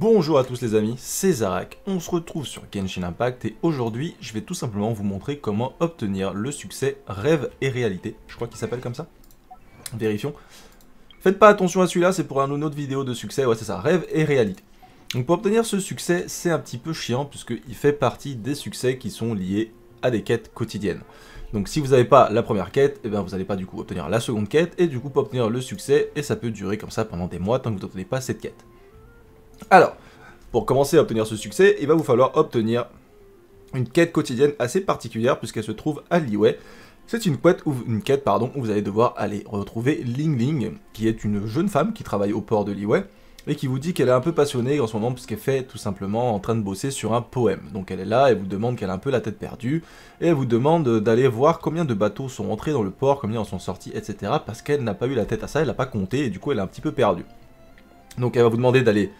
Bonjour à tous les amis, c'est Zarak, on se retrouve sur Genshin Impact et aujourd'hui je vais tout simplement vous montrer comment obtenir le succès Rêve et Réalité, je crois qu'il s'appelle comme ça, vérifions. Faites pas attention à celui-là, c'est pour un autre vidéo de succès, ouais c'est ça, Rêve et Réalité. Donc pour obtenir ce succès, c'est un petit peu chiant puisqu'il fait partie des succès qui sont liés à des quêtes quotidiennes. Donc si vous n'avez pas la première quête, et eh bien, vous n'allez pas du coup obtenir la seconde quête et du coup pas obtenir le succès et ça peut durer comme ça pendant des mois tant que vous n'obtenez pas cette quête. Alors, pour commencer à obtenir ce succès, il va vous falloir obtenir une quête quotidienne assez particulière puisqu'elle se trouve à Liwei. C'est une quête, où, une quête pardon, où vous allez devoir aller retrouver Ling Ling, qui est une jeune femme qui travaille au port de Liwei et qui vous dit qu'elle est un peu passionnée en ce moment puisqu'elle fait tout simplement en train de bosser sur un poème. Donc elle est là, elle vous demande qu'elle a un peu la tête perdue, et elle vous demande d'aller voir combien de bateaux sont entrés dans le port, combien en sont sortis, etc. Parce qu'elle n'a pas eu la tête à ça, elle n'a pas compté, et du coup elle est un petit peu perdue. Donc elle va vous demander d'aller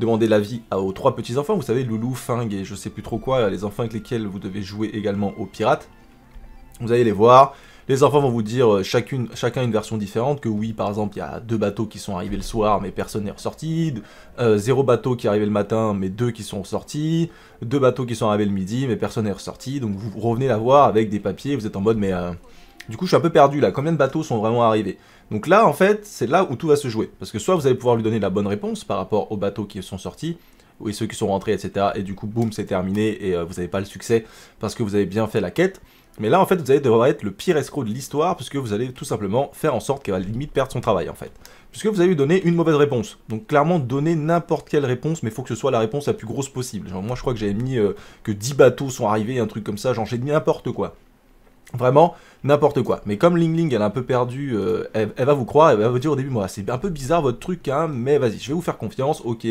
Demandez l'avis aux trois petits-enfants, vous savez, Loulou, Fing et je sais plus trop quoi, les enfants avec lesquels vous devez jouer également aux pirates. Vous allez les voir, les enfants vont vous dire euh, chacune, chacun une version différente, que oui, par exemple, il y a deux bateaux qui sont arrivés le soir, mais personne n'est ressorti, euh, zéro bateau qui est arrivé le matin, mais deux qui sont ressortis, deux bateaux qui sont arrivés le midi, mais personne n'est ressorti, donc vous revenez la voir avec des papiers, vous êtes en mode, mais... Euh, du coup, je suis un peu perdu là. Combien de bateaux sont vraiment arrivés Donc là, en fait, c'est là où tout va se jouer. Parce que soit vous allez pouvoir lui donner la bonne réponse par rapport aux bateaux qui sont sortis, ou ceux qui sont rentrés, etc. Et du coup, boum, c'est terminé, et euh, vous n'avez pas le succès parce que vous avez bien fait la quête. Mais là, en fait, vous allez devoir être le pire escroc de l'histoire, puisque vous allez tout simplement faire en sorte qu'elle va limite perdre son travail, en fait. Puisque vous allez lui donner une mauvaise réponse. Donc, clairement, donner n'importe quelle réponse, mais il faut que ce soit la réponse la plus grosse possible. Genre, moi, je crois que j'avais mis euh, que 10 bateaux sont arrivés, un truc comme ça, genre, j'ai n'importe quoi. Vraiment, n'importe quoi. Mais comme Ling Ling, elle a un peu perdu, euh, elle, va vous croire, elle va vous dire au début, moi, c'est un peu bizarre votre truc, hein, mais vas-y, je vais vous faire confiance, ok.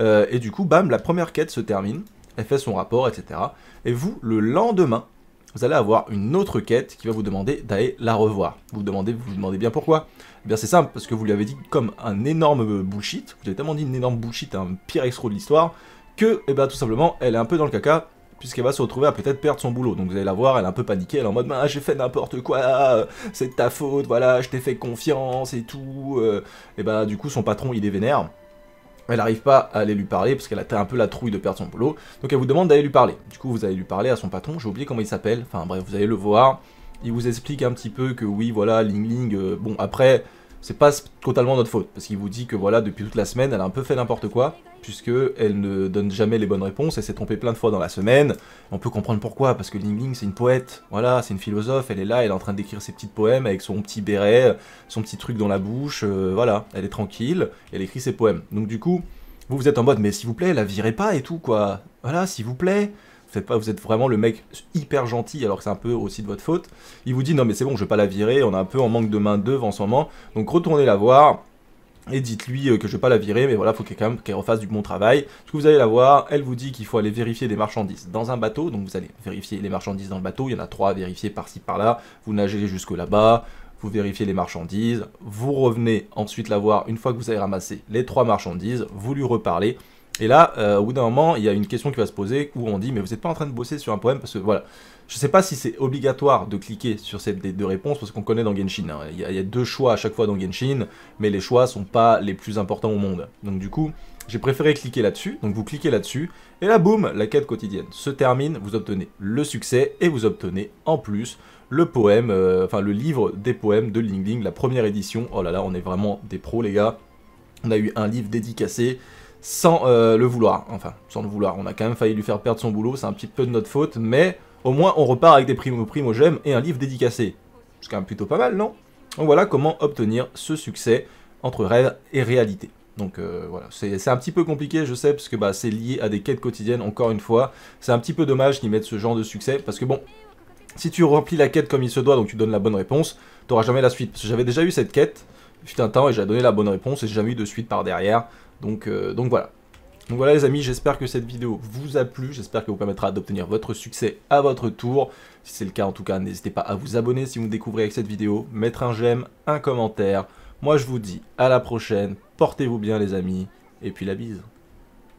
Euh, et du coup, bam, la première quête se termine, elle fait son rapport, etc. Et vous, le lendemain, vous allez avoir une autre quête qui va vous demander d'aller la revoir. Vous vous demandez, vous, demandez bien pourquoi eh bien c'est simple, parce que vous lui avez dit comme un énorme euh, bullshit, vous avez tellement dit une énorme bullshit, un pire extra de l'histoire, que eh ben, tout simplement, elle est un peu dans le caca, puisqu'elle va se retrouver à peut-être perdre son boulot. Donc vous allez la voir, elle est un peu paniquée, elle est en mode ah, j'ai fait n'importe quoi, euh, c'est de ta faute, voilà, je t'ai fait confiance et tout. Euh. et bah du coup son patron il est vénère. Elle n'arrive pas à aller lui parler parce qu'elle a un peu la trouille de perdre son boulot. Donc elle vous demande d'aller lui parler. Du coup vous allez lui parler à son patron, j'ai oublié comment il s'appelle. Enfin bref, vous allez le voir. Il vous explique un petit peu que oui, voilà, Ling Ling, euh, bon après, c'est pas totalement notre faute, parce qu'il vous dit que voilà, depuis toute la semaine, elle a un peu fait n'importe quoi, puisque elle ne donne jamais les bonnes réponses, elle s'est trompée plein de fois dans la semaine. On peut comprendre pourquoi, parce que Ling Ling, c'est une poète, voilà, c'est une philosophe, elle est là, elle est en train d'écrire ses petites poèmes avec son petit béret, son petit truc dans la bouche, euh, voilà, elle est tranquille, elle écrit ses poèmes. Donc du coup, vous, vous êtes en mode, mais s'il vous plaît, la virez pas et tout, quoi. Voilà, s'il vous plaît, pas, vous êtes vraiment le mec hyper gentil alors que c'est un peu aussi de votre faute. Il vous dit non mais c'est bon, je vais pas la virer, on a un peu en manque de main d'œuvre en ce moment, donc retournez la voir. Et dites-lui euh, que je vais pas la virer, mais voilà, faut qu'elle, quand même, qu'elle refasse du bon travail. Ce que vous allez la voir, elle vous dit qu'il faut aller vérifier des marchandises dans un bateau. Donc vous allez vérifier les marchandises dans le bateau. Il y en a trois à vérifier par-ci par-là. Vous nagez jusque là-bas vous vérifiez les marchandises, vous revenez ensuite la voir une fois que vous avez ramassé les trois marchandises, vous lui reparlez, et là, euh, au bout d'un moment, il y a une question qui va se poser où on dit mais vous n'êtes pas en train de bosser sur un poème parce que voilà. Je ne sais pas si c'est obligatoire de cliquer sur ces deux réponses parce qu'on connaît dans Genshin. Hein. Il, y a, deux choix à chaque fois dans Genshin, mais les choix ne sont pas les plus importants au monde. Donc du coup, j'ai préféré cliquer là-dessus. Donc vous cliquez là-dessus et là boum, la quête quotidienne se termine. Vous obtenez le succès et vous obtenez en plus le poème, euh, enfin le livre des poèmes de Ling Ling, la première édition. Oh là là, on est vraiment des pros les gars. On a eu un livre dédicacé sans euh, le vouloir. Enfin, sans le vouloir. On a quand même failli lui faire perdre son boulot, c'est un petit peu de notre faute, mais au moins on repart avec des primo j'aime, et un livre dédicacé. C'est quand même plutôt pas mal, non Donc voilà comment obtenir ce succès entre rêve et réalité. Donc euh, voilà, c'est un petit peu compliqué, je sais, parce que bah, c'est lié à des quêtes quotidiennes, encore une fois. C'est un petit peu dommage qu'ils mettent ce genre de succès, parce que bon, si tu remplis la quête comme il se doit, donc tu donnes la bonne réponse, t'auras jamais la suite. Parce j'avais déjà eu cette quête, fut un temps et j'ai donné la bonne réponse et j'ai jamais eu de suite par derrière. Donc, euh, donc voilà. Donc voilà les amis, j'espère que cette vidéo vous a plu, j'espère que vous permettra d'obtenir votre succès à votre tour. Si c'est le cas en tout cas, n'hésitez pas à vous abonner si vous me découvrez avec cette vidéo, mettre un j'aime, un commentaire. Moi je vous dis à la prochaine, portez-vous bien les amis, et puis la bise.